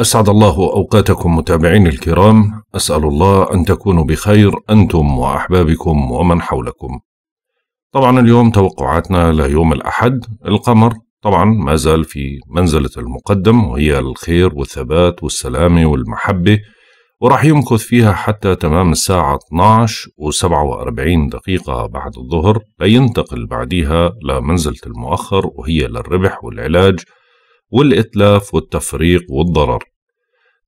أسعد الله أوقاتكم متابعين الكرام أسأل الله أن تكونوا بخير أنتم وأحبابكم ومن حولكم طبعا اليوم توقعاتنا ليوم الأحد القمر طبعا ما زال في منزلة المقدم وهي الخير والثبات والسلامة والمحبة وراح يمكث فيها حتى تمام الساعة 12 و47 دقيقة بعد الظهر لينتقل بعديها لمنزلة المؤخر وهي للربح والعلاج والإتلاف والتفريق والضرر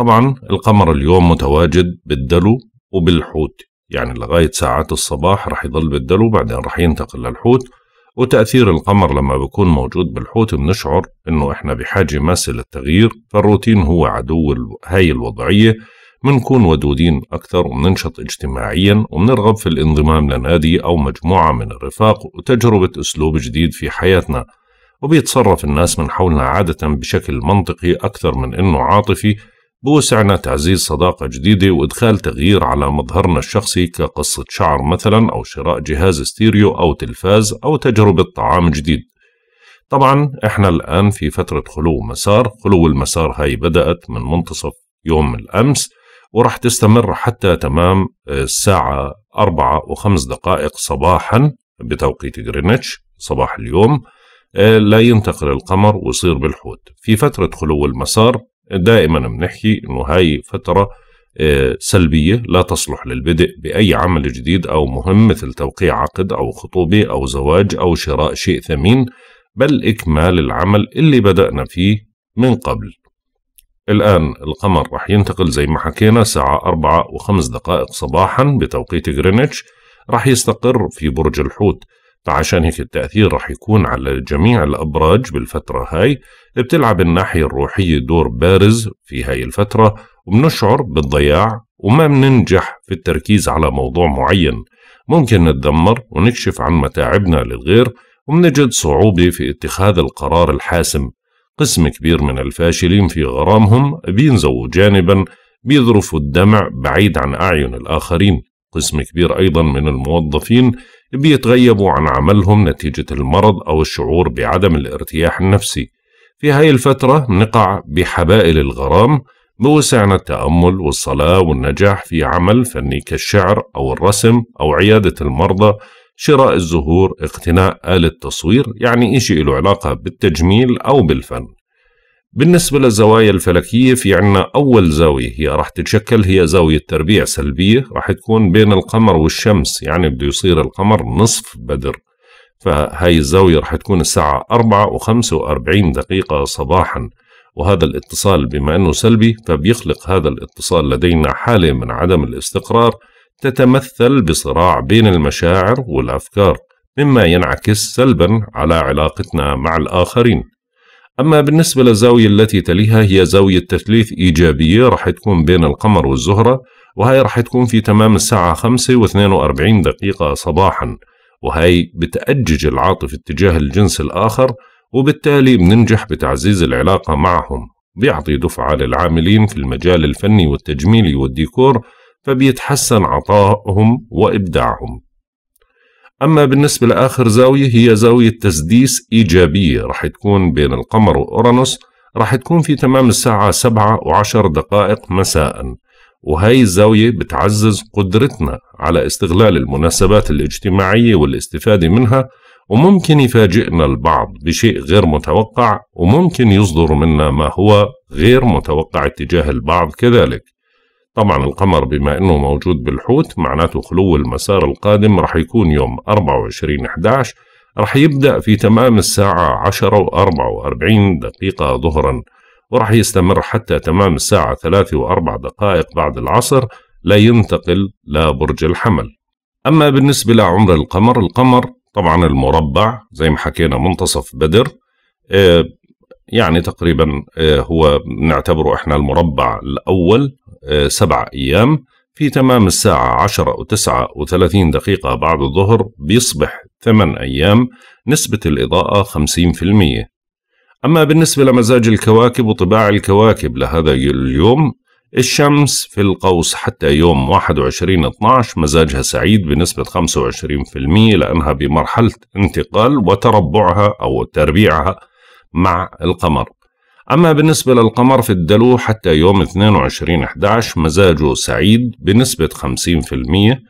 طبعا القمر اليوم متواجد بالدلو وبالحوت يعني لغاية ساعات الصباح رح يضل بالدلو بعدين رح ينتقل للحوت وتأثير القمر لما بيكون موجود بالحوت بنشعر إنه إحنا بحاجة ماسة للتغيير فالروتين هو عدو هاي الوضعية منكون ودودين أكثر ومننشط اجتماعيا ومنرغب في الانضمام لنادي أو مجموعة من الرفاق وتجربة أسلوب جديد في حياتنا وبيتصرف الناس من حولنا عادة بشكل منطقي أكثر من إنه عاطفي بوسعنا تعزيز صداقة جديدة وإدخال تغيير على مظهرنا الشخصي كقصة شعر مثلا أو شراء جهاز ستيريو أو تلفاز أو تجربة طعام جديد طبعا إحنا الآن في فترة خلو مسار خلو المسار هاي بدأت من منتصف يوم الأمس ورح تستمر حتى تمام آه، الساعة أربعة وخمس دقائق صباحا بتوقيت غرينتش صباح اليوم آه، لا ينتقل القمر ويصير بالحوت في فترة خلو المسار دائما بنحكي انه هاي فتره آه، سلبيه لا تصلح للبدء باي عمل جديد او مهم مثل توقيع عقد او خطوبه او زواج او شراء شيء ثمين بل اكمال العمل اللي بدانا فيه من قبل الآن القمر رح ينتقل زي ما حكينا الساعة أربعة وخمس دقائق صباحا بتوقيت غرينتش رح يستقر في برج الحوت فعشان هيك التأثير رح يكون على جميع الأبراج بالفترة هاي بتلعب الناحية الروحية دور بارز في هاي الفترة وبنشعر بالضياع وما بننجح في التركيز على موضوع معين ممكن نتدمر ونكشف عن متاعبنا للغير وبنجد صعوبة في اتخاذ القرار الحاسم قسم كبير من الفاشلين في غرامهم بينزووا جانبا بيذرفوا الدمع بعيد عن أعين الآخرين قسم كبير أيضا من الموظفين بيتغيبوا عن عملهم نتيجة المرض أو الشعور بعدم الارتياح النفسي في هاي الفترة نقع بحبائل الغرام بوسعنا التأمل والصلاة والنجاح في عمل فني كالشعر أو الرسم أو عيادة المرضى شراء الزهور اقتناء آلة تصوير يعني إشي له علاقة بالتجميل أو بالفن بالنسبة للزوايا الفلكية في عنا أول زاوية هي راح تتشكل هي زاوية تربيع سلبية راح تكون بين القمر والشمس يعني بده يصير القمر نصف بدر فهاي الزاوية راح تكون الساعة 4 و45 دقيقة صباحا وهذا الاتصال بما أنه سلبي فبيخلق هذا الاتصال لدينا حالة من عدم الاستقرار تتمثل بصراع بين المشاعر والأفكار مما ينعكس سلبا على علاقتنا مع الآخرين أما بالنسبة للزاوية التي تليها هي زاوية تثليث إيجابية راح تكون بين القمر والزهرة وهي راح تكون في تمام الساعة 5 و42 دقيقة صباحا وهي بتأجج العاطفة اتجاه الجنس الآخر وبالتالي بننجح بتعزيز العلاقة معهم بيعطي دفعة للعاملين في المجال الفني والتجميلي والديكور فبيتحسن عطائهم وإبداعهم أما بالنسبة لآخر زاوية هي زاوية تسديس إيجابية راح تكون بين القمر وأورانوس راح تكون في تمام الساعة سبعة وعشر دقائق مساء وهي الزاوية بتعزز قدرتنا على استغلال المناسبات الاجتماعية والاستفادة منها وممكن يفاجئنا البعض بشيء غير متوقع وممكن يصدر منا ما هو غير متوقع اتجاه البعض كذلك طبعا القمر بما انه موجود بالحوت معناته خلو المسار القادم رح يكون يوم 24 11 رح يبدأ في تمام الساعة 10 و 44 دقيقة ظهرا ورح يستمر حتى تمام الساعة 3 و4 دقائق بعد العصر لا ينتقل لبرج الحمل أما بالنسبة لعمر القمر القمر طبعا المربع زي ما حكينا منتصف بدر آه، يعني تقريبا آه، هو نعتبره احنا المربع الأول سبع أيام في تمام الساعة 10 و 39 دقيقة بعد الظهر بيصبح ثمان أيام نسبة الإضاءة 50% أما بالنسبة لمزاج الكواكب وطباع الكواكب لهذا اليوم الشمس في القوس حتى يوم 21 12 مزاجها سعيد بنسبة 25% لأنها بمرحلة انتقال وتربعها أو تربيعها مع القمر أما بالنسبة للقمر في الدلو حتى يوم 22/11 مزاجه سعيد بنسبة 50%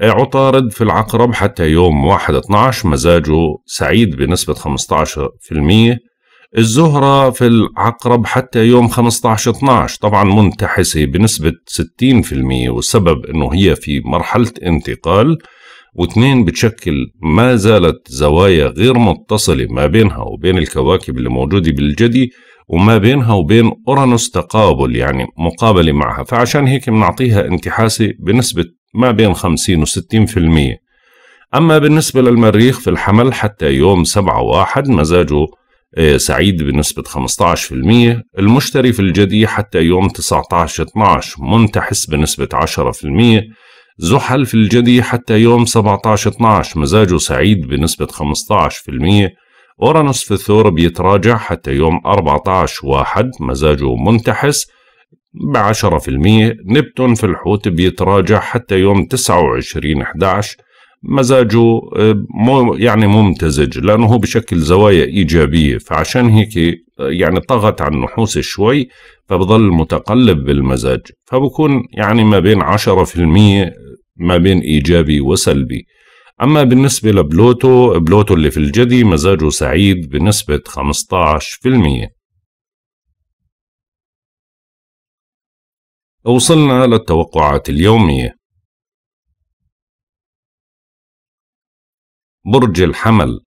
عطارد في العقرب حتى يوم 1/12 مزاجه سعيد بنسبة 15% الزهرة في العقرب حتى يوم 15/12 طبعا منتحسة بنسبة 60% والسبب أنه هي في مرحلة انتقال واثنين بتشكل ما زالت زوايا غير متصلة ما بينها وبين الكواكب اللي موجودة بالجدي وما بينها وبين أورانوس تقابل يعني مقابلة معها فعشان هيك بنعطيها انتحاسة بنسبة ما بين 50 و 60% أما بالنسبة للمريخ في الحمل حتى يوم 7 واحد مزاجه آه، سعيد بنسبة 15% المشتري في الجدي حتى يوم 19 12 منتحس بنسبة 10% زحل في الجدي حتى يوم 17 12 مزاجه سعيد بنسبة 15% أورانوس في الثور بيتراجع حتى يوم 14 واحد مزاجه منتحس ب 10% نبتون في الحوت بيتراجع حتى يوم 29 11 مزاجه آه، مو يعني ممتزج لأنه هو بشكل زوايا إيجابية فعشان هيك آه، يعني طغت على النحوس شوي فبضل متقلب بالمزاج فبكون يعني ما بين 10% ما بين إيجابي وسلبي أما بالنسبة لبلوتو بلوتو اللي في الجدي مزاجه سعيد بنسبة 15% وصلنا للتوقعات اليومية برج الحمل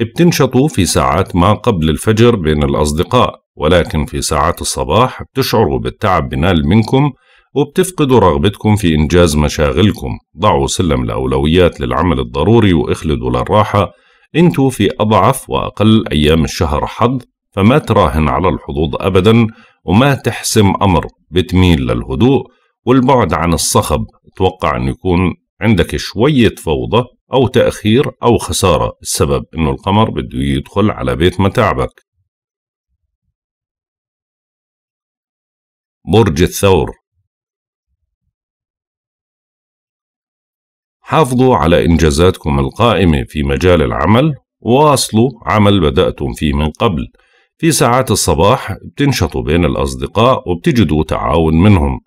بتنشطوا في ساعات ما قبل الفجر بين الأصدقاء ولكن في ساعات الصباح بتشعروا بالتعب بنال منكم وبتفقدوا رغبتكم في إنجاز مشاغلكم ضعوا سلم الأولويات للعمل الضروري واخلدوا للراحة انتوا في أضعف وأقل أيام الشهر حظ فما تراهن على الحظوظ أبدا وما تحسم أمر بتميل للهدوء والبعد عن الصخب اتوقع أن يكون عندك شوية فوضى أو تأخير أو خسارة السبب أنه القمر بده يدخل على بيت متاعبك برج الثور حافظوا على إنجازاتكم القائمة في مجال العمل وواصلوا عمل بدأتم فيه من قبل في ساعات الصباح بتنشطوا بين الأصدقاء وبتجدوا تعاون منهم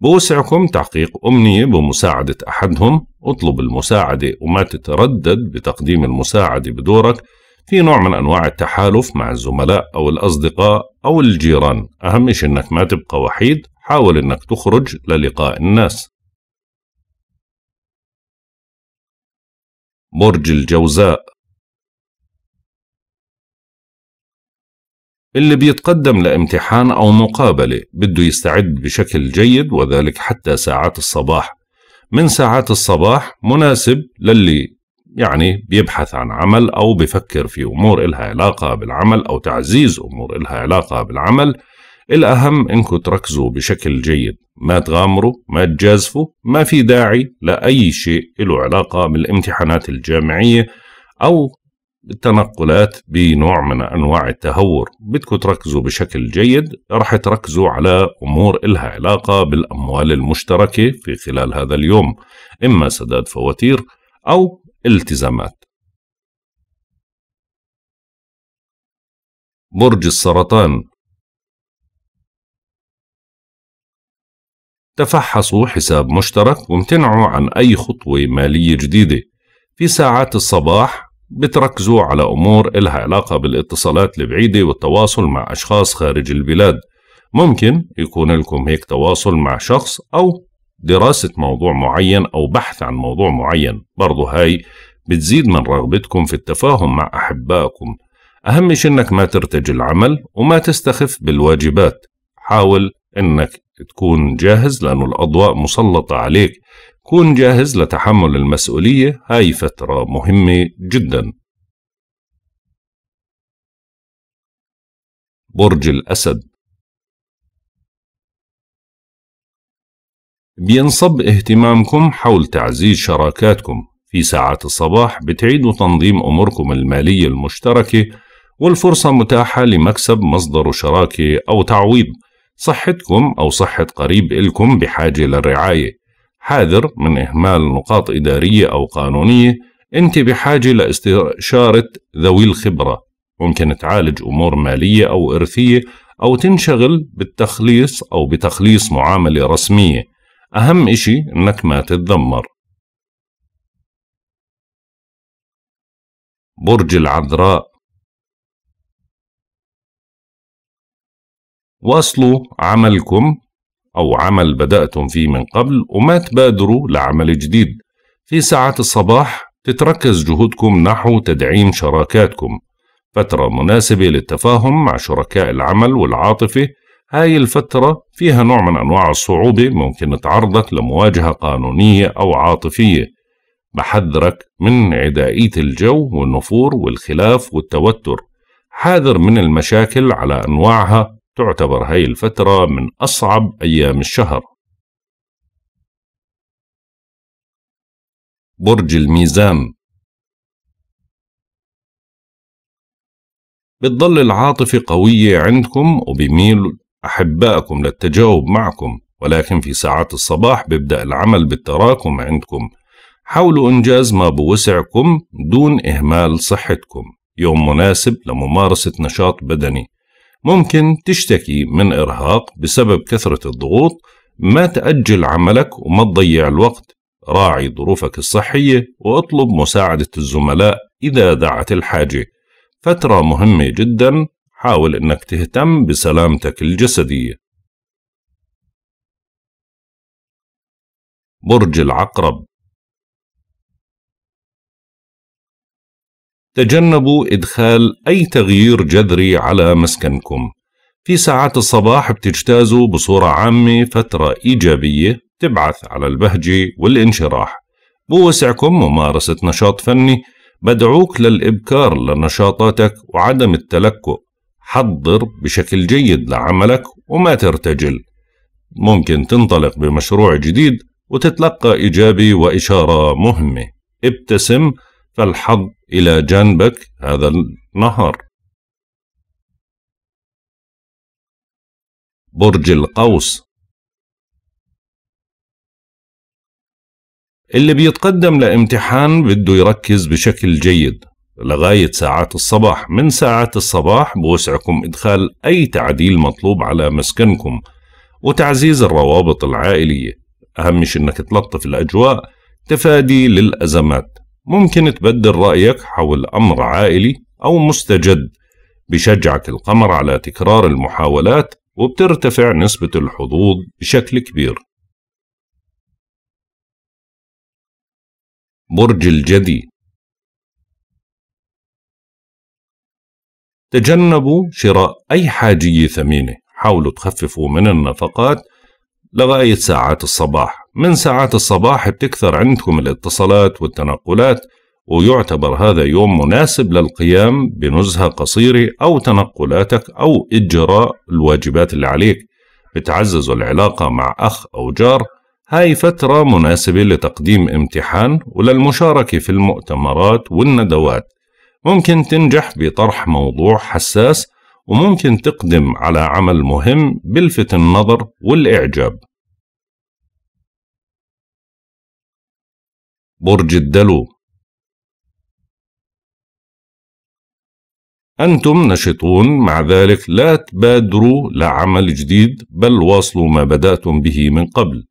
بوسعكم تحقيق أمنية بمساعدة أحدهم اطلب المساعدة وما تتردد بتقديم المساعدة بدورك في نوع من أنواع التحالف مع الزملاء أو الأصدقاء أو الجيران أهم شيء أنك ما تبقى وحيد حاول أنك تخرج للقاء الناس برج الجوزاء اللي بيتقدم لامتحان أو مقابلة بده يستعد بشكل جيد وذلك حتى ساعات الصباح من ساعات الصباح مناسب للي يعني بيبحث عن عمل أو بفكر في أمور إلها علاقة بالعمل أو تعزيز أمور إلها علاقة بالعمل الأهم إنكم تركزوا بشكل جيد ما تغامروا ما تجازفوا ما في داعي لأي شيء له علاقة بالامتحانات الجامعية أو التنقلات بنوع من أنواع التهور بدكم تركزوا بشكل جيد رح تركزوا على أمور إلها علاقة بالأموال المشتركة في خلال هذا اليوم إما سداد فواتير أو التزامات برج السرطان تفحصوا حساب مشترك وامتنعوا عن أي خطوة مالية جديدة في ساعات الصباح بتركزوا على أمور إلها علاقة بالاتصالات البعيدة والتواصل مع أشخاص خارج البلاد ممكن يكون لكم هيك تواصل مع شخص أو دراسة موضوع معين أو بحث عن موضوع معين برضو هاي بتزيد من رغبتكم في التفاهم مع أحبائكم أهم شيء إنك ما ترتج العمل وما تستخف بالواجبات حاول إنك تكون جاهز لأنه الأضواء مسلطة عليك كون جاهز لتحمل المسؤولية هاي فترة مهمة جدا برج الأسد بينصب اهتمامكم حول تعزيز شراكاتكم في ساعات الصباح بتعيدوا تنظيم أموركم المالية المشتركة والفرصة متاحة لمكسب مصدر شراكة أو تعويض صحتكم أو صحة قريب إلكم بحاجة للرعاية حاذر من إهمال نقاط إدارية أو قانونية أنت بحاجة لاستشارة ذوي الخبرة ممكن تعالج أمور مالية أو إرثية أو تنشغل بالتخليص أو بتخليص معاملة رسمية أهم إشي أنك ما تتذمر برج العذراء واصلوا عملكم أو عمل بدأتم فيه من قبل وما تبادروا لعمل جديد في ساعة الصباح تتركز جهودكم نحو تدعيم شراكاتكم فترة مناسبة للتفاهم مع شركاء العمل والعاطفة هاي الفترة فيها نوع من أنواع الصعوبة ممكن تعرضك لمواجهة قانونية أو عاطفية بحذرك من عدائية الجو والنفور والخلاف والتوتر حاذر من المشاكل على أنواعها تعتبر هاي الفترة من أصعب أيام الشهر برج الميزان بتضل العاطفة قوية عندكم وبيميل أحبائكم للتجاوب معكم ولكن في ساعات الصباح بيبدأ العمل بالتراكم عندكم حاولوا إنجاز ما بوسعكم دون إهمال صحتكم يوم مناسب لممارسة نشاط بدني ممكن تشتكي من إرهاق بسبب كثرة الضغوط ما تأجل عملك وما تضيع الوقت راعي ظروفك الصحية واطلب مساعدة الزملاء إذا دعت الحاجة فترة مهمة جدا حاول أنك تهتم بسلامتك الجسدية برج العقرب تجنبوا إدخال أي تغيير جذري على مسكنكم في ساعات الصباح بتجتازوا بصورة عامة فترة إيجابية تبعث على البهجة والانشراح بوسعكم ممارسة نشاط فني بدعوك للإبكار لنشاطاتك وعدم التلكؤ حضر بشكل جيد لعملك وما ترتجل ممكن تنطلق بمشروع جديد وتتلقى إيجابي وإشارة مهمة ابتسم فالحظ إلى جانبك هذا النهر برج القوس اللي بيتقدم لامتحان بده يركز بشكل جيد لغاية ساعات الصباح من ساعات الصباح بوسعكم إدخال أي تعديل مطلوب على مسكنكم وتعزيز الروابط العائلية أهم شيء أنك تلطف الأجواء تفادي للأزمات ممكن تبدل رأيك حول أمر عائلي أو مستجد بشجعك القمر على تكرار المحاولات وبترتفع نسبة الحظوظ بشكل كبير برج الجدي تجنبوا شراء أي حاجية ثمينة حاولوا تخففوا من النفقات لغاية ساعات الصباح من ساعات الصباح بتكثر عندكم الاتصالات والتنقلات ويعتبر هذا يوم مناسب للقيام بنزهة قصيرة أو تنقلاتك أو إجراء الواجبات اللي عليك بتعزز العلاقة مع أخ أو جار هاي فترة مناسبة لتقديم امتحان وللمشاركة في المؤتمرات والندوات ممكن تنجح بطرح موضوع حساس وممكن تقدم على عمل مهم بلفت النظر والإعجاب برج الدلو أنتم نشطون مع ذلك لا تبادروا لعمل جديد بل واصلوا ما بدأتم به من قبل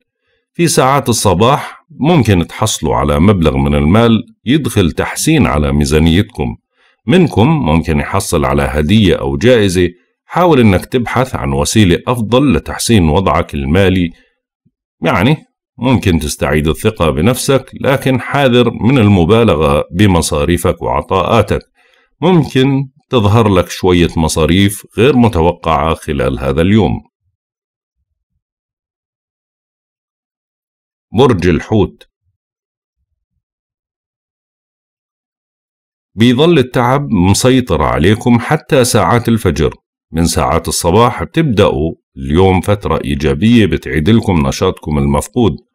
في ساعات الصباح ممكن تحصلوا على مبلغ من المال يدخل تحسين على ميزانيتكم منكم ممكن يحصل على هدية أو جائزة حاول أنك تبحث عن وسيلة أفضل لتحسين وضعك المالي يعني ممكن تستعيد الثقة بنفسك لكن حاذر من المبالغة بمصاريفك وعطاءاتك ممكن تظهر لك شوية مصاريف غير متوقعة خلال هذا اليوم برج الحوت بيظل التعب مسيطر عليكم حتى ساعات الفجر من ساعات الصباح بتبدأوا اليوم فترة إيجابية بتعيد لكم نشاطكم المفقود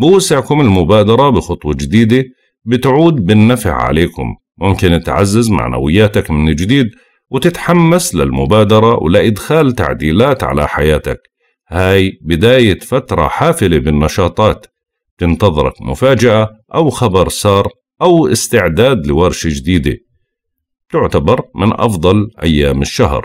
بوسعكم المبادرة بخطوة جديدة بتعود بالنفع عليكم ممكن تعزز معنوياتك من جديد وتتحمس للمبادرة ولإدخال تعديلات على حياتك هاي بداية فترة حافلة بالنشاطات تنتظرك مفاجأة أو خبر سار أو استعداد لورشة جديدة تعتبر من أفضل أيام الشهر